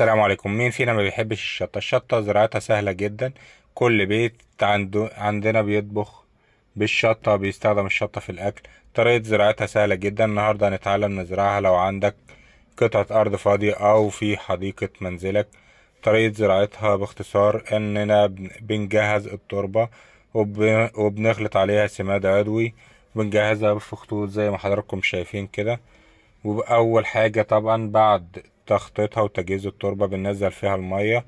السلام عليكم مين فينا ما بيحبش الشطة الشطة زراعتها سهلة جدا كل بيت عنده عندنا بيطبخ بالشطة بيستخدم الشطة في الأكل طريقة زراعتها سهلة جدا النهاردة هنتعلم نزرعها لو عندك قطعة أرض فاضية أو في حديقة منزلك طريقة زراعتها باختصار إننا بنجهز التربة وبنخلط عليها سماد عضوي بنجهزها في خطوط زي ما حضراتكم شايفين كده وأول حاجة طبعا بعد تخطيطها وتجهيز التربة بننزل فيها المية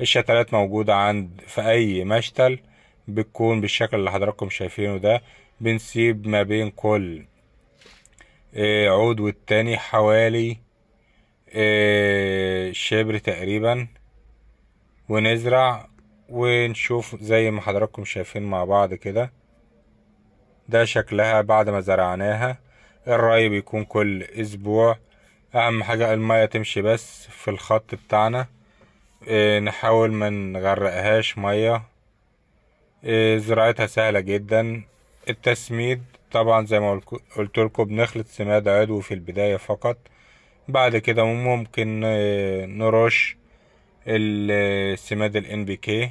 الشتلات موجودة عند في أي مشتل بتكون بالشكل اللي حضراتكم شايفينه ده بنسيب ما بين كل آه، عود والتاني حوالي آه، شبر تقريبا ونزرع ونشوف زي ما حضراتكم شايفين مع بعض كده ده شكلها بعد ما زرعناها الري بيكون كل اسبوع اهم حاجة المية تمشي بس في الخط بتاعنا إيه نحاول ما نغرقهاش مية إيه زراعتها سهلة جدا التسميد طبعا زي ما قلت لكم بنخلط سماد عضوي في البداية فقط بعد كده ممكن إيه، نرش السماد الان إيه، بي كي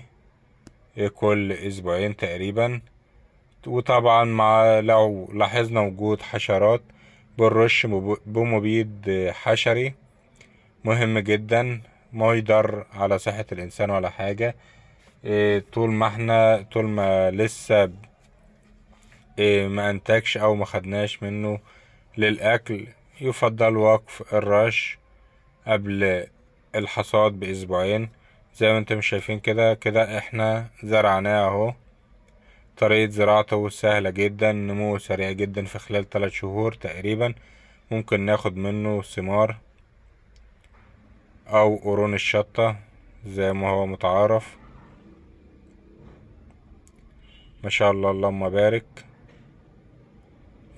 كل اسبوعين تقريبا وطبعا مع لو لاحظنا وجود حشرات بالرش بومبيد حشري مهم جدا ما يضر على صحة الإنسان ولا حاجة إيه، طول ما احنا طول ما لسه إيه، ما انتجش أو ما خدناش منه للأكل يفضل وقف الرش قبل الحصاد بأسبوعين زي ما انتم شايفين كده كده احنا زرعناه اهو طريقة زراعته سهلة جدا نموه سريع جدا في خلال ثلاث شهور تقريبا ممكن ناخد منه ثمار او قرون الشطة زي ما هو متعارف ما شاء الله اللهم بارك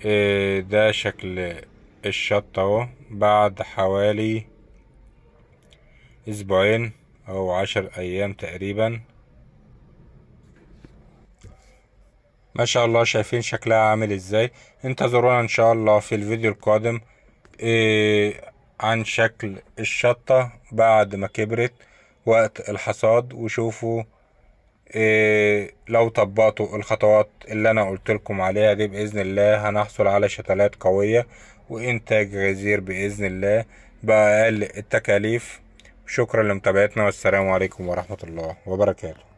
إيه، ده شكل الشطة اهو بعد حوالي اسبوعين او عشر ايام تقريبا ما شاء الله شايفين شكلها عامل ازاي انتظرونا ان شاء الله في الفيديو القادم إيه عن شكل الشطة بعد ما كبرت وقت الحصاد وشوفوا إيه لو طبقتوا الخطوات اللي انا قلت لكم عليها دي باذن الله هنحصل على شتلات قوية وانتاج غزير باذن الله باقل التكاليف شكرا لمتابعتنا والسلام عليكم ورحمة الله وبركاته